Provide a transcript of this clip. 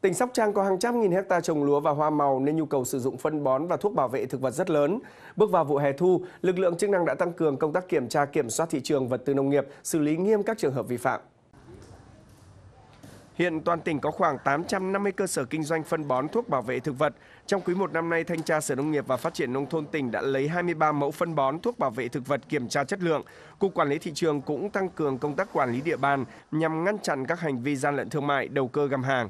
Tỉnh Sóc Trăng có hàng trăm nghìn hecta trồng lúa và hoa màu nên nhu cầu sử dụng phân bón và thuốc bảo vệ thực vật rất lớn. Bước vào vụ hè thu, lực lượng chức năng đã tăng cường công tác kiểm tra kiểm soát thị trường vật tư nông nghiệp, xử lý nghiêm các trường hợp vi phạm. Hiện toàn tỉnh có khoảng 850 cơ sở kinh doanh phân bón thuốc bảo vệ thực vật. Trong quý 1 năm nay, Thanh tra Sở Nông nghiệp và Phát triển Nông thôn tỉnh đã lấy 23 mẫu phân bón thuốc bảo vệ thực vật kiểm tra chất lượng. Cục Quản lý Thị trường cũng tăng cường công tác quản lý địa bàn nhằm ngăn chặn các hành vi gian lận thương mại, đầu cơ găm hàng.